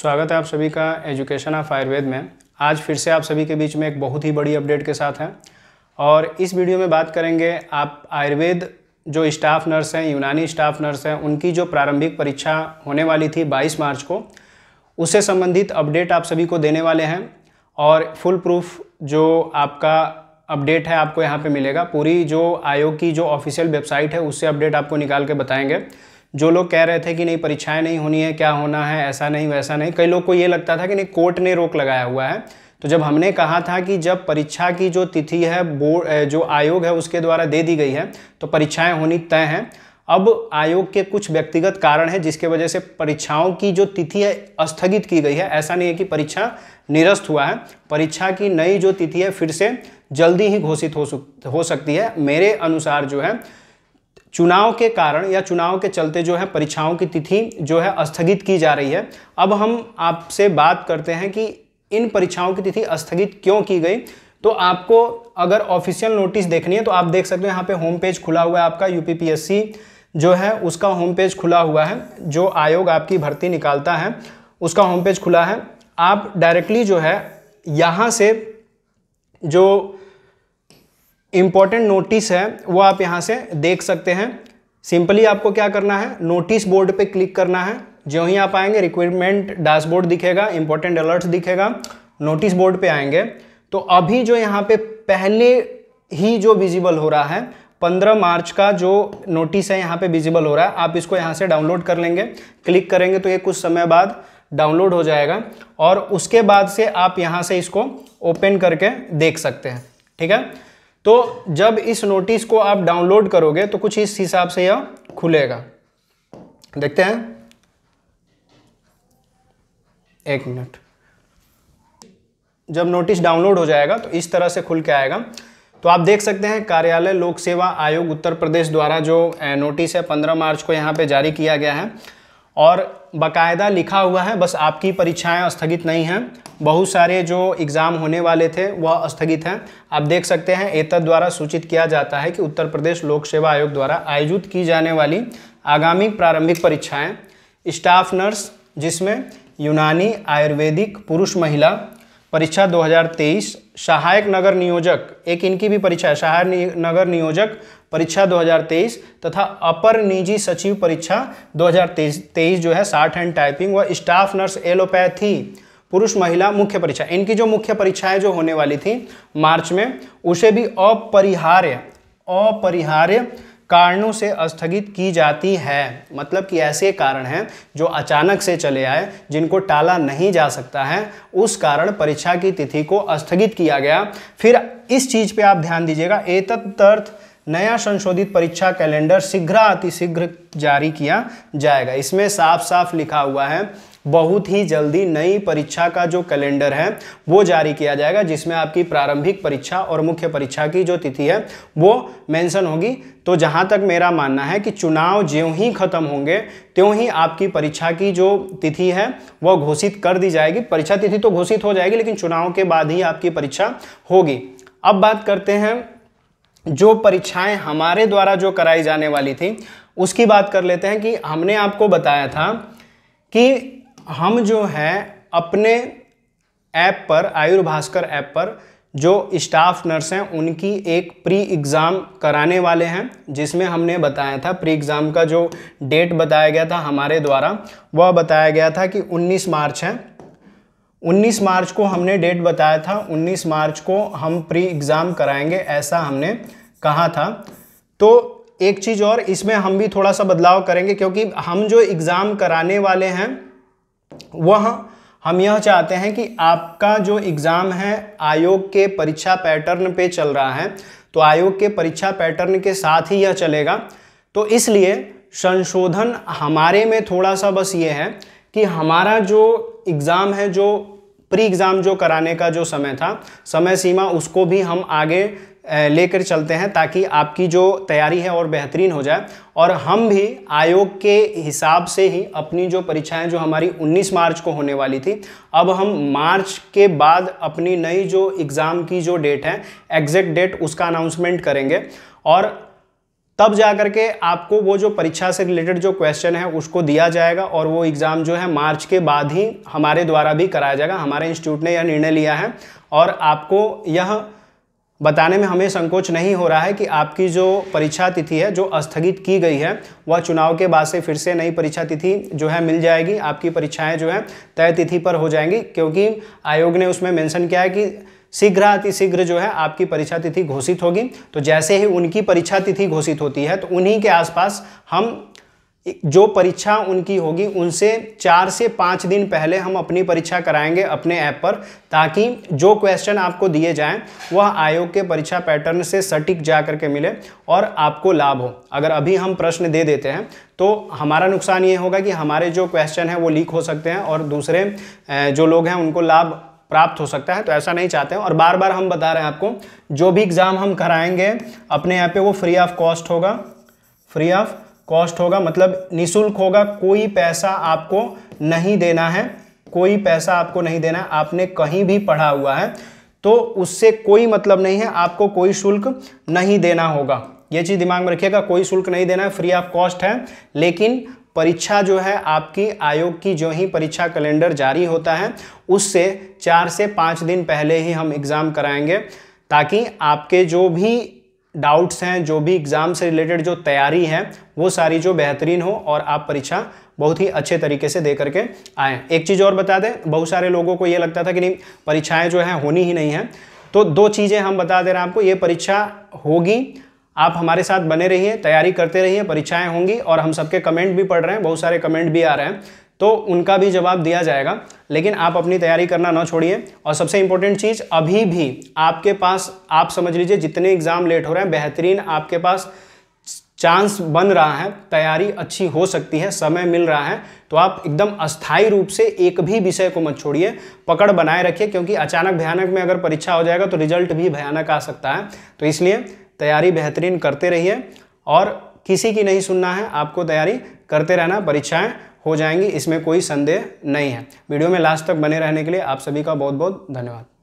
स्वागत है आप सभी का एजुकेशन ऑफ आयुर्वेद में आज फिर से आप सभी के बीच में एक बहुत ही बड़ी अपडेट के साथ हैं और इस वीडियो में बात करेंगे आप आयुर्वेद जो स्टाफ नर्स हैं यूनानी स्टाफ नर्स हैं उनकी जो प्रारंभिक परीक्षा होने वाली थी 22 मार्च को उससे संबंधित अपडेट आप सभी को देने वाले हैं और फुल प्रूफ जो आपका अपडेट है आपको यहाँ पे मिलेगा पूरी जो आयोग की जो ऑफिशियल वेबसाइट है उससे अपडेट आपको निकाल के बताएंगे जो लोग कह रहे थे कि नहीं परीक्षाएं नहीं होनी है क्या होना है ऐसा नहीं वैसा नहीं कई लोग को ये लगता था कि नहीं कोर्ट ने रोक लगाया हुआ है तो जब हमने कहा था कि जब परीक्षा की जो तिथि है बोर्ड जो आयोग है उसके द्वारा दे दी गई है तो परीक्षाएं होनी तय हैं अब आयोग के कुछ व्यक्तिगत कारण हैं जिसके वजह से परीक्षाओं की जो तिथि है स्थगित की गई है ऐसा नहीं है कि परीक्षा निरस्त हुआ है परीक्षा की नई जो तिथि है फिर से जल्दी ही घोषित हो हो सकती है मेरे अनुसार जो है चुनाव के कारण या चुनाव के चलते जो है परीक्षाओं की तिथि जो है स्थगित की जा रही है अब हम आपसे बात करते हैं कि इन परीक्षाओं की तिथि स्थगित क्यों की गई तो आपको अगर ऑफिशियल नोटिस देखनी है तो आप देख सकते हो यहाँ पे होम पेज खुला हुआ है आपका यू जो है उसका होम पेज खुला हुआ है जो आयोग आपकी भर्ती निकालता है उसका होम पेज खुला है आप डायरेक्टली जो है यहाँ से जो इम्पॉर्टेंट नोटिस है वो आप यहाँ से देख सकते हैं सिंपली आपको क्या करना है नोटिस बोर्ड पे क्लिक करना है जो ही आप आएंगे रिक्वायरमेंट डैशबोर्ड दिखेगा इंपॉर्टेंट अलर्ट्स दिखेगा नोटिस बोर्ड पे आएंगे तो अभी जो यहाँ पे पहले ही जो विजिबल हो रहा है 15 मार्च का जो नोटिस है यहाँ पे विजिबल हो रहा है आप इसको यहाँ से डाउनलोड कर लेंगे क्लिक करेंगे तो ये कुछ समय बाद डाउनलोड हो जाएगा और उसके बाद से आप यहाँ से इसको ओपन करके देख सकते हैं ठीक है तो जब इस नोटिस को आप डाउनलोड करोगे तो कुछ इस हिसाब से यह खुलेगा देखते हैं एक मिनट जब नोटिस डाउनलोड हो जाएगा तो इस तरह से खुल के आएगा तो आप देख सकते हैं कार्यालय लोक सेवा आयोग उत्तर प्रदेश द्वारा जो नोटिस है 15 मार्च को यहाँ पे जारी किया गया है और बकायदा लिखा हुआ है बस आपकी परीक्षाएं स्थगित नहीं हैं बहुत सारे जो एग्ज़ाम होने वाले थे वह स्थगित हैं आप देख सकते हैं एतद द्वारा सूचित किया जाता है कि उत्तर प्रदेश लोक सेवा आयोग द्वारा आयोजित की जाने वाली आगामी प्रारंभिक परीक्षाएँ स्टाफ नर्स जिसमें यूनानी आयुर्वेदिक पुरुष महिला परीक्षा 2023 सहायक नगर नियोजक एक इनकी भी परीक्षा है सहायक नगर नियोजक परीक्षा 2023 तथा अपर निजी सचिव परीक्षा 2023 जो है साठ एंड टाइपिंग व स्टाफ नर्स एलोपैथी पुरुष महिला मुख्य परीक्षा इनकी जो मुख्य परीक्षाएं जो होने वाली थी मार्च में उसे भी अपरिहार्य अपरिहार्य कारणों से स्थगित की जाती है मतलब कि ऐसे कारण हैं जो अचानक से चले आए जिनको टाला नहीं जा सकता है उस कारण परीक्षा की तिथि को स्थगित किया गया फिर इस चीज़ पे आप ध्यान दीजिएगा एतदर्थ नया संशोधित परीक्षा कैलेंडर शीघ्र अतिशीघ्र जारी किया जाएगा इसमें साफ साफ लिखा हुआ है बहुत ही जल्दी नई परीक्षा का जो कैलेंडर है वो जारी किया जाएगा जिसमें आपकी प्रारंभिक परीक्षा और मुख्य परीक्षा की जो तिथि है वो मेंशन होगी तो जहाँ तक मेरा मानना है कि चुनाव ज्यों ही खत्म होंगे त्यों ही आपकी परीक्षा की जो तिथि है वह घोषित कर दी जाएगी परीक्षा तिथि तो घोषित हो जाएगी लेकिन चुनाव के बाद ही आपकी परीक्षा होगी अब बात करते हैं जो परीक्षाएं हमारे द्वारा जो कराई जाने वाली थी उसकी बात कर लेते हैं कि हमने आपको बताया था कि हम जो हैं अपने ऐप पर आयुर्भास्कर ऐप पर जो स्टाफ नर्स हैं उनकी एक प्री एग्ज़ाम कराने वाले हैं जिसमें हमने बताया था प्री एग्ज़ाम का जो डेट बताया गया था हमारे द्वारा वह बताया गया था कि 19 मार्च है 19 मार्च को हमने डेट बताया था 19 मार्च को हम प्री एग्ज़ाम कराएंगे ऐसा हमने कहा था तो एक चीज़ और इसमें हम भी थोड़ा सा बदलाव करेंगे क्योंकि हम जो एग्ज़ाम कराने वाले हैं वह हम यह चाहते हैं कि आपका जो एग्ज़ाम है आयोग के परीक्षा पैटर्न पे चल रहा है तो आयोग के परीक्षा पैटर्न के साथ ही यह चलेगा तो इसलिए संशोधन हमारे में थोड़ा सा बस ये है कि हमारा जो एग्ज़ाम है जो प्री एग्ज़ाम जो कराने का जो समय था समय सीमा उसको भी हम आगे लेकर चलते हैं ताकि आपकी जो तैयारी है और बेहतरीन हो जाए और हम भी आयोग के हिसाब से ही अपनी जो परीक्षाएं जो हमारी 19 मार्च को होने वाली थी अब हम मार्च के बाद अपनी नई जो एग्ज़ाम की जो डेट है एग्जैक्ट डेट उसका अनाउंसमेंट करेंगे और तब जा के आपको वो जो परीक्षा से रिलेटेड जो क्वेश्चन है उसको दिया जाएगा और वो एग्ज़ाम जो है मार्च के बाद ही हमारे द्वारा भी कराया जाएगा हमारे इंस्टीट्यूट ने यह निर्णय लिया है और आपको यह बताने में हमें संकोच नहीं हो रहा है कि आपकी जो परीक्षा तिथि है जो स्थगित की गई है वह चुनाव के बाद से फिर से नई परीक्षा तिथि जो है मिल जाएगी आपकी परीक्षाएं जो है तय तिथि पर हो जाएंगी क्योंकि आयोग ने उसमें मेंशन किया है कि शीघ्र अतिशीघ्र जो है आपकी परीक्षा तिथि घोषित होगी तो जैसे ही उनकी परीक्षा तिथि घोषित होती है तो उन्हीं के आसपास हम जो परीक्षा उनकी होगी उनसे चार से पाँच दिन पहले हम अपनी परीक्षा कराएंगे अपने ऐप पर ताकि जो क्वेश्चन आपको दिए जाएं वह आयोग के परीक्षा पैटर्न से सटीक जा करके मिले और आपको लाभ हो अगर अभी हम प्रश्न दे देते हैं तो हमारा नुकसान ये होगा कि हमारे जो क्वेश्चन हैं वो लीक हो सकते हैं और दूसरे जो लोग हैं उनको लाभ प्राप्त हो सकता है तो ऐसा नहीं चाहते हैं और बार बार हम बता रहे हैं आपको जो भी एग्ज़ाम हम कराएँगे अपने ऐप पर वो फ्री ऑफ कॉस्ट होगा फ्री ऑफ कॉस्ट होगा मतलब निशुल्क होगा कोई पैसा आपको नहीं देना है कोई पैसा आपको नहीं देना आपने कहीं भी पढ़ा हुआ है तो उससे कोई मतलब नहीं है आपको कोई शुल्क नहीं देना होगा ये चीज़ दिमाग में रखिएगा कोई शुल्क नहीं देना है फ्री ऑफ कॉस्ट है लेकिन परीक्षा जो है आपकी आयोग की जो ही परीक्षा कैलेंडर जारी होता है उससे चार से पाँच दिन पहले ही हम एग्ज़ाम कराएंगे ताकि आपके जो भी डाउट्स हैं जो भी एग्ज़ाम से रिलेटेड जो तैयारी है वो सारी जो बेहतरीन हो और आप परीक्षा बहुत ही अच्छे तरीके से दे करके आए एक चीज़ और बता दें बहुत सारे लोगों को ये लगता था कि नहीं परीक्षाएं जो है होनी ही नहीं है तो दो चीज़ें हम बता दे रहे हैं आपको ये परीक्षा होगी आप हमारे साथ बने रहिए तैयारी करते रहिए परीक्षाएं होंगी और हम सबके कमेंट भी पढ़ रहे हैं बहुत सारे कमेंट भी आ रहे हैं तो उनका भी जवाब दिया जाएगा लेकिन आप अपनी तैयारी करना ना छोड़िए और सबसे इंपॉर्टेंट चीज़ अभी भी आपके पास आप समझ लीजिए जितने एग्ज़ाम लेट हो रहे हैं बेहतरीन आपके पास चांस बन रहा है तैयारी अच्छी हो सकती है समय मिल रहा है तो आप एकदम अस्थाई रूप से एक भी विषय को मत छोड़िए पकड़ बनाए रखिए क्योंकि अचानक भयानक में अगर परीक्षा हो जाएगा तो रिजल्ट भी भयानक आ सकता है तो इसलिए तैयारी बेहतरीन करते रहिए और किसी की नहीं सुनना है आपको तैयारी करते रहना परीक्षाएं हो जाएंगी इसमें कोई संदेह नहीं है वीडियो में लास्ट तक बने रहने के लिए आप सभी का बहुत बहुत धन्यवाद